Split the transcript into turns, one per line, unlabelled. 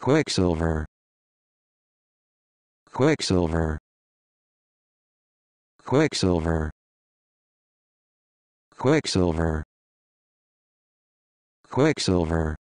Quicksilver Quicksilver Quicksilver Quicksilver Quicksilver